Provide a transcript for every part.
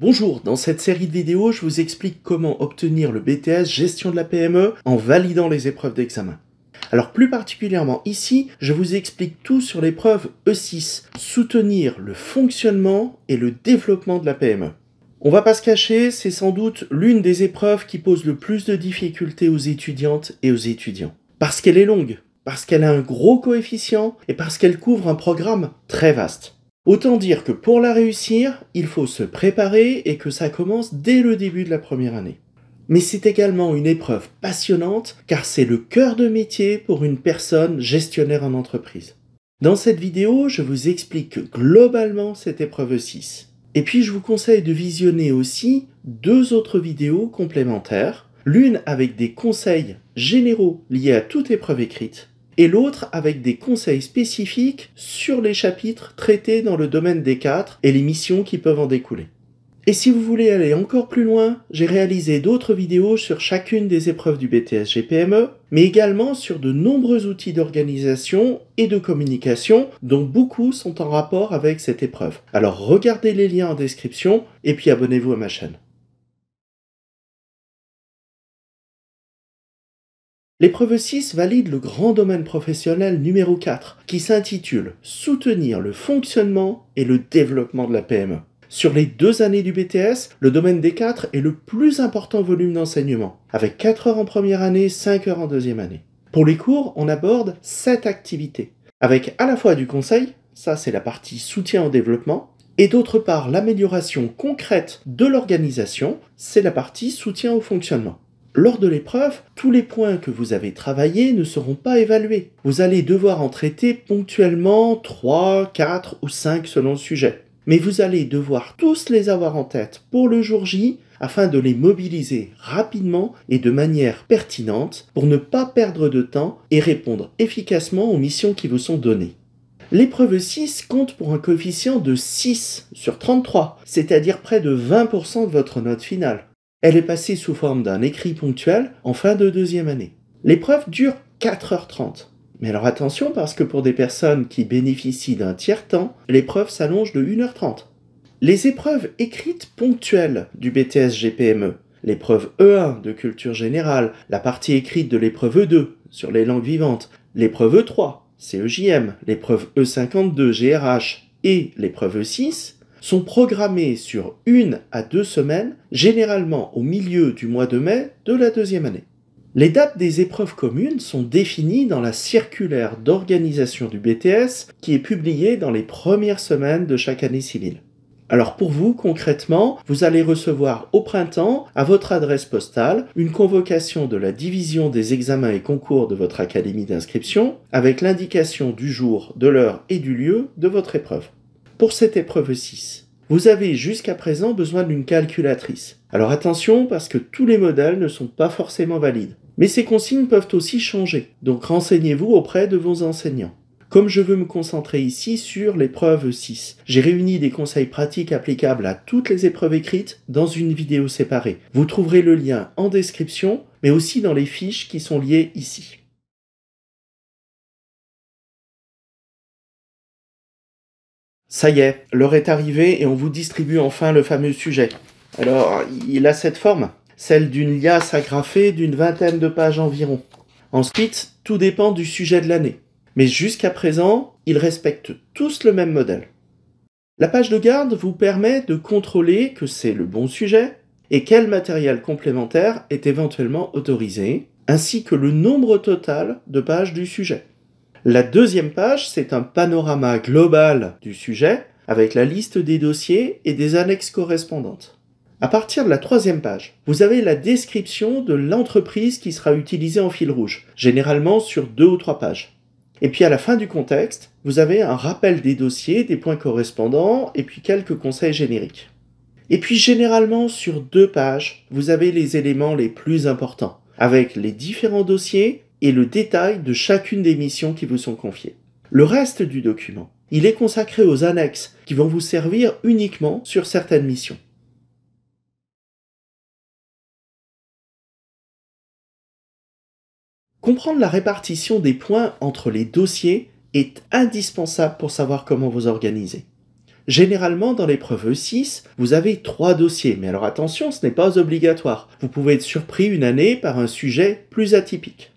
Bonjour, dans cette série de vidéos, je vous explique comment obtenir le BTS gestion de la PME en validant les épreuves d'examen. Alors plus particulièrement ici, je vous explique tout sur l'épreuve E6, soutenir le fonctionnement et le développement de la PME. On va pas se cacher, c'est sans doute l'une des épreuves qui pose le plus de difficultés aux étudiantes et aux étudiants. Parce qu'elle est longue, parce qu'elle a un gros coefficient et parce qu'elle couvre un programme très vaste. Autant dire que pour la réussir, il faut se préparer et que ça commence dès le début de la première année. Mais c'est également une épreuve passionnante car c'est le cœur de métier pour une personne gestionnaire en entreprise. Dans cette vidéo, je vous explique globalement cette épreuve 6. Et puis je vous conseille de visionner aussi deux autres vidéos complémentaires, l'une avec des conseils généraux liés à toute épreuve écrite, et l'autre avec des conseils spécifiques sur les chapitres traités dans le domaine des quatre et les missions qui peuvent en découler. Et si vous voulez aller encore plus loin, j'ai réalisé d'autres vidéos sur chacune des épreuves du BTS GPME, mais également sur de nombreux outils d'organisation et de communication, dont beaucoup sont en rapport avec cette épreuve. Alors regardez les liens en description, et puis abonnez-vous à ma chaîne. L'épreuve 6 valide le grand domaine professionnel numéro 4 qui s'intitule Soutenir le fonctionnement et le développement de la PME. Sur les deux années du BTS, le domaine des 4 est le plus important volume d'enseignement, avec 4 heures en première année, 5 heures en deuxième année. Pour les cours, on aborde 7 activités, avec à la fois du conseil, ça c'est la partie soutien au développement, et d'autre part l'amélioration concrète de l'organisation, c'est la partie soutien au fonctionnement. Lors de l'épreuve, tous les points que vous avez travaillés ne seront pas évalués. Vous allez devoir en traiter ponctuellement 3, 4 ou 5 selon le sujet. Mais vous allez devoir tous les avoir en tête pour le jour J afin de les mobiliser rapidement et de manière pertinente pour ne pas perdre de temps et répondre efficacement aux missions qui vous sont données. L'épreuve 6 compte pour un coefficient de 6 sur 33, c'est-à-dire près de 20% de votre note finale. Elle est passée sous forme d'un écrit ponctuel en fin de deuxième année. L'épreuve dure 4h30. Mais alors attention parce que pour des personnes qui bénéficient d'un tiers temps, l'épreuve s'allonge de 1h30. Les épreuves écrites ponctuelles du BTS GPME, l'épreuve E1 de culture générale, la partie écrite de l'épreuve E2 sur les langues vivantes, l'épreuve E3 CEJM, l'épreuve E52 GRH et l'épreuve E6 sont programmées sur une à deux semaines, généralement au milieu du mois de mai de la deuxième année. Les dates des épreuves communes sont définies dans la circulaire d'organisation du BTS qui est publiée dans les premières semaines de chaque année civile. Alors pour vous, concrètement, vous allez recevoir au printemps, à votre adresse postale, une convocation de la division des examens et concours de votre académie d'inscription avec l'indication du jour, de l'heure et du lieu de votre épreuve. Pour cette épreuve 6, vous avez jusqu'à présent besoin d'une calculatrice. Alors attention parce que tous les modèles ne sont pas forcément valides. Mais ces consignes peuvent aussi changer, donc renseignez-vous auprès de vos enseignants. Comme je veux me concentrer ici sur l'épreuve 6, j'ai réuni des conseils pratiques applicables à toutes les épreuves écrites dans une vidéo séparée. Vous trouverez le lien en description, mais aussi dans les fiches qui sont liées ici. Ça y est, l'heure est arrivée et on vous distribue enfin le fameux sujet. Alors, il a cette forme, celle d'une liasse agrafée d'une vingtaine de pages environ. Ensuite, tout dépend du sujet de l'année. Mais jusqu'à présent, ils respectent tous le même modèle. La page de garde vous permet de contrôler que c'est le bon sujet et quel matériel complémentaire est éventuellement autorisé, ainsi que le nombre total de pages du sujet. La deuxième page, c'est un panorama global du sujet avec la liste des dossiers et des annexes correspondantes. À partir de la troisième page, vous avez la description de l'entreprise qui sera utilisée en fil rouge, généralement sur deux ou trois pages. Et puis à la fin du contexte, vous avez un rappel des dossiers, des points correspondants, et puis quelques conseils génériques. Et puis généralement sur deux pages, vous avez les éléments les plus importants, avec les différents dossiers, et le détail de chacune des missions qui vous sont confiées. Le reste du document, il est consacré aux annexes qui vont vous servir uniquement sur certaines missions. Comprendre la répartition des points entre les dossiers est indispensable pour savoir comment vous organiser. Généralement, dans l'épreuve 6, vous avez trois dossiers, mais alors attention, ce n'est pas obligatoire. Vous pouvez être surpris une année par un sujet plus atypique.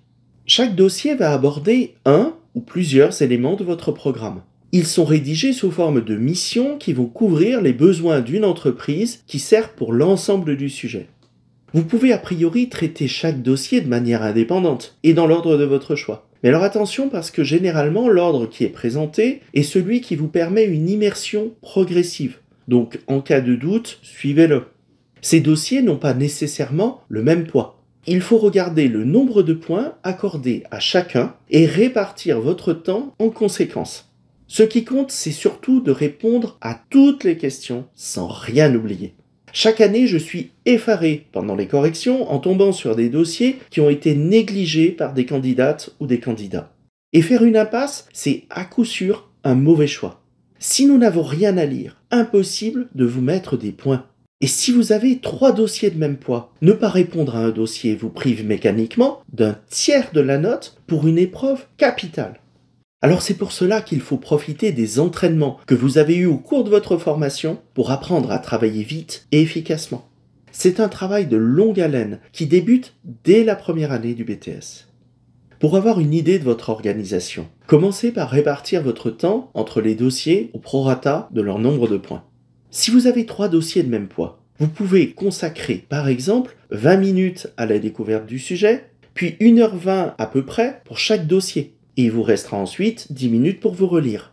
Chaque dossier va aborder un ou plusieurs éléments de votre programme. Ils sont rédigés sous forme de missions qui vont couvrir les besoins d'une entreprise qui sert pour l'ensemble du sujet. Vous pouvez a priori traiter chaque dossier de manière indépendante et dans l'ordre de votre choix. Mais alors attention parce que généralement l'ordre qui est présenté est celui qui vous permet une immersion progressive. Donc en cas de doute, suivez-le. Ces dossiers n'ont pas nécessairement le même poids. Il faut regarder le nombre de points accordés à chacun et répartir votre temps en conséquence. Ce qui compte, c'est surtout de répondre à toutes les questions sans rien oublier. Chaque année, je suis effaré pendant les corrections en tombant sur des dossiers qui ont été négligés par des candidates ou des candidats. Et faire une impasse, c'est à coup sûr un mauvais choix. Si nous n'avons rien à lire, impossible de vous mettre des points. Et si vous avez trois dossiers de même poids, ne pas répondre à un dossier vous prive mécaniquement d'un tiers de la note pour une épreuve capitale. Alors c'est pour cela qu'il faut profiter des entraînements que vous avez eus au cours de votre formation pour apprendre à travailler vite et efficacement. C'est un travail de longue haleine qui débute dès la première année du BTS. Pour avoir une idée de votre organisation, commencez par répartir votre temps entre les dossiers au prorata de leur nombre de points. Si vous avez trois dossiers de même poids, vous pouvez consacrer par exemple 20 minutes à la découverte du sujet, puis 1h20 à peu près pour chaque dossier. Et il vous restera ensuite 10 minutes pour vous relire.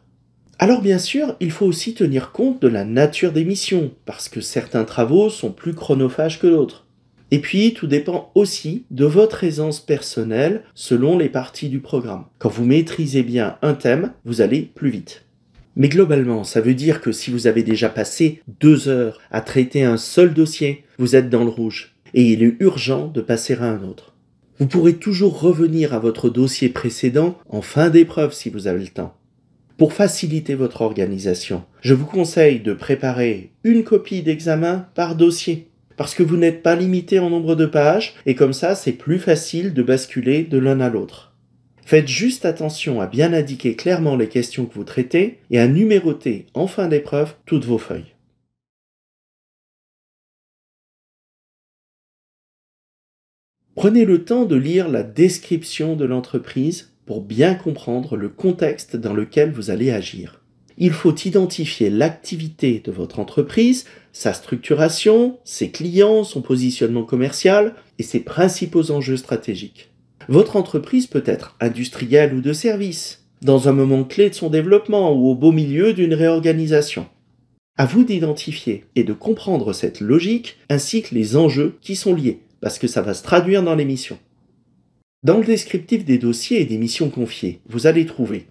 Alors bien sûr, il faut aussi tenir compte de la nature des missions, parce que certains travaux sont plus chronophages que d'autres. Et puis, tout dépend aussi de votre aisance personnelle selon les parties du programme. Quand vous maîtrisez bien un thème, vous allez plus vite. Mais globalement, ça veut dire que si vous avez déjà passé deux heures à traiter un seul dossier, vous êtes dans le rouge, et il est urgent de passer à un autre. Vous pourrez toujours revenir à votre dossier précédent en fin d'épreuve si vous avez le temps. Pour faciliter votre organisation, je vous conseille de préparer une copie d'examen par dossier, parce que vous n'êtes pas limité en nombre de pages, et comme ça c'est plus facile de basculer de l'un à l'autre. Faites juste attention à bien indiquer clairement les questions que vous traitez et à numéroter en fin d'épreuve toutes vos feuilles. Prenez le temps de lire la description de l'entreprise pour bien comprendre le contexte dans lequel vous allez agir. Il faut identifier l'activité de votre entreprise, sa structuration, ses clients, son positionnement commercial et ses principaux enjeux stratégiques. Votre entreprise peut être industrielle ou de service, dans un moment clé de son développement ou au beau milieu d'une réorganisation. À vous d'identifier et de comprendre cette logique ainsi que les enjeux qui sont liés, parce que ça va se traduire dans les missions. Dans le descriptif des dossiers et des missions confiées, vous allez trouver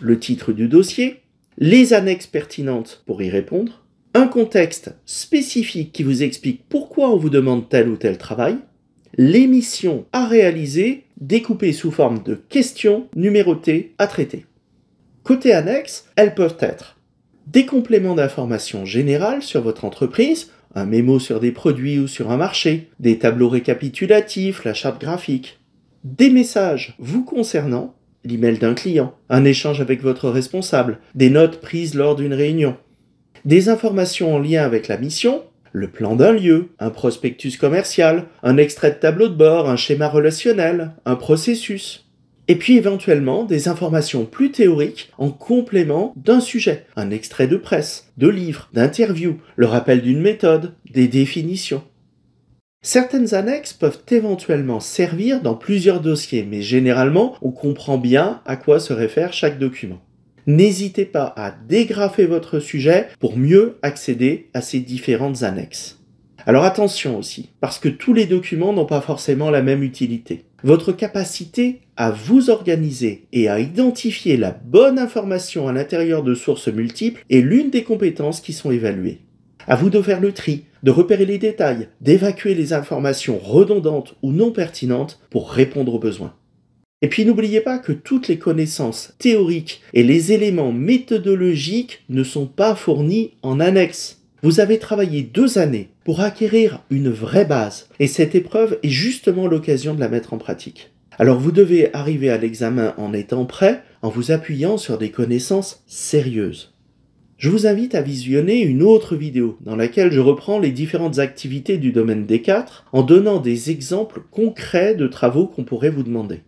le titre du dossier, les annexes pertinentes pour y répondre, un contexte spécifique qui vous explique pourquoi on vous demande tel ou tel travail, l'émission à réaliser découpée sous forme de questions numérotées à traiter. Côté annexe, elles peuvent être des compléments d'informations générales sur votre entreprise, un mémo sur des produits ou sur un marché, des tableaux récapitulatifs, la charte graphique, des messages vous concernant, l'email d'un client, un échange avec votre responsable, des notes prises lors d'une réunion, des informations en lien avec la mission, le plan d'un lieu, un prospectus commercial, un extrait de tableau de bord, un schéma relationnel, un processus. Et puis éventuellement des informations plus théoriques en complément d'un sujet, un extrait de presse, de livre, d'interview, le rappel d'une méthode, des définitions. Certaines annexes peuvent éventuellement servir dans plusieurs dossiers, mais généralement on comprend bien à quoi se réfère chaque document. N'hésitez pas à dégrafer votre sujet pour mieux accéder à ces différentes annexes. Alors attention aussi, parce que tous les documents n'ont pas forcément la même utilité. Votre capacité à vous organiser et à identifier la bonne information à l'intérieur de sources multiples est l'une des compétences qui sont évaluées. À vous de faire le tri, de repérer les détails, d'évacuer les informations redondantes ou non pertinentes pour répondre aux besoins. Et puis n'oubliez pas que toutes les connaissances théoriques et les éléments méthodologiques ne sont pas fournis en annexe. Vous avez travaillé deux années pour acquérir une vraie base et cette épreuve est justement l'occasion de la mettre en pratique. Alors vous devez arriver à l'examen en étant prêt, en vous appuyant sur des connaissances sérieuses. Je vous invite à visionner une autre vidéo dans laquelle je reprends les différentes activités du domaine D4 en donnant des exemples concrets de travaux qu'on pourrait vous demander.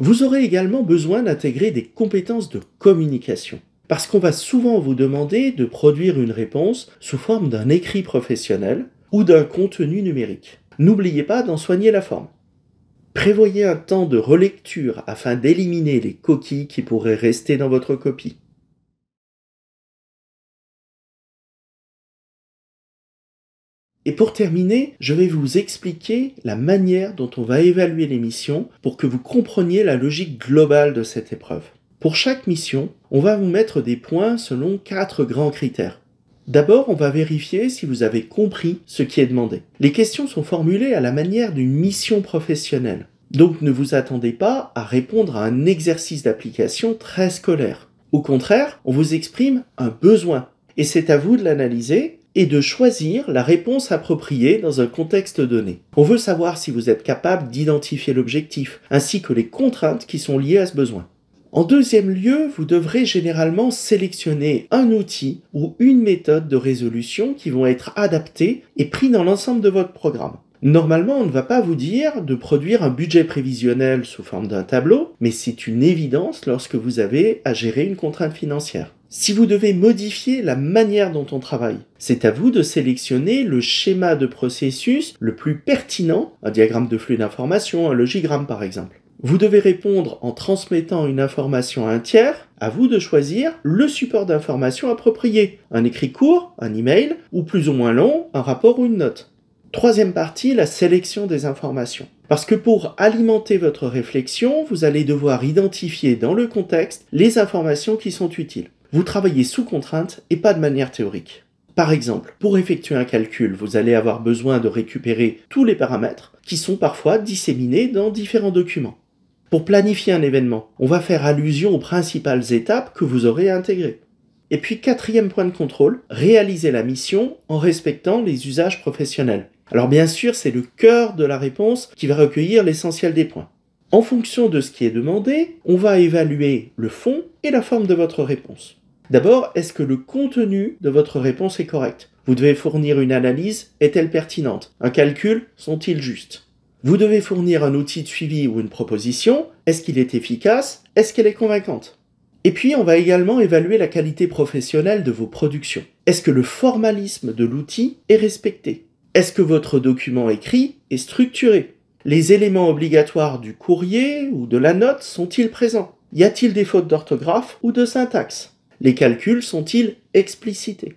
Vous aurez également besoin d'intégrer des compétences de communication, parce qu'on va souvent vous demander de produire une réponse sous forme d'un écrit professionnel ou d'un contenu numérique. N'oubliez pas d'en soigner la forme. Prévoyez un temps de relecture afin d'éliminer les coquilles qui pourraient rester dans votre copie. Et pour terminer, je vais vous expliquer la manière dont on va évaluer les missions pour que vous compreniez la logique globale de cette épreuve. Pour chaque mission, on va vous mettre des points selon quatre grands critères. D'abord, on va vérifier si vous avez compris ce qui est demandé. Les questions sont formulées à la manière d'une mission professionnelle. Donc ne vous attendez pas à répondre à un exercice d'application très scolaire. Au contraire, on vous exprime un besoin. Et c'est à vous de l'analyser et de choisir la réponse appropriée dans un contexte donné. On veut savoir si vous êtes capable d'identifier l'objectif, ainsi que les contraintes qui sont liées à ce besoin. En deuxième lieu, vous devrez généralement sélectionner un outil ou une méthode de résolution qui vont être adaptés et pris dans l'ensemble de votre programme. Normalement, on ne va pas vous dire de produire un budget prévisionnel sous forme d'un tableau, mais c'est une évidence lorsque vous avez à gérer une contrainte financière. Si vous devez modifier la manière dont on travaille, c'est à vous de sélectionner le schéma de processus le plus pertinent, un diagramme de flux d'information, un logigramme par exemple. Vous devez répondre en transmettant une information à un tiers, à vous de choisir le support d'information approprié, un écrit court, un email, ou plus ou moins long, un rapport ou une note. Troisième partie, la sélection des informations. Parce que pour alimenter votre réflexion, vous allez devoir identifier dans le contexte les informations qui sont utiles. Vous travaillez sous contrainte et pas de manière théorique. Par exemple, pour effectuer un calcul, vous allez avoir besoin de récupérer tous les paramètres qui sont parfois disséminés dans différents documents. Pour planifier un événement, on va faire allusion aux principales étapes que vous aurez à intégrer. Et puis quatrième point de contrôle, réaliser la mission en respectant les usages professionnels. Alors bien sûr, c'est le cœur de la réponse qui va recueillir l'essentiel des points. En fonction de ce qui est demandé, on va évaluer le fond et la forme de votre réponse. D'abord, est-ce que le contenu de votre réponse est correct Vous devez fournir une analyse, est-elle pertinente Un calcul, sont-ils justes Vous devez fournir un outil de suivi ou une proposition, est-ce qu'il est efficace Est-ce qu'elle est convaincante Et puis, on va également évaluer la qualité professionnelle de vos productions. Est-ce que le formalisme de l'outil est respecté est-ce que votre document écrit est structuré Les éléments obligatoires du courrier ou de la note sont-ils présents Y a-t-il des fautes d'orthographe ou de syntaxe Les calculs sont-ils explicités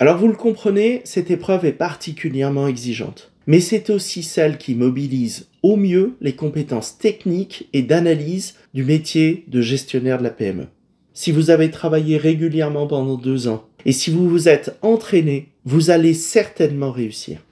Alors vous le comprenez, cette épreuve est particulièrement exigeante. Mais c'est aussi celle qui mobilise au mieux les compétences techniques et d'analyse du métier de gestionnaire de la PME. Si vous avez travaillé régulièrement pendant deux ans et si vous vous êtes entraîné vous allez certainement réussir.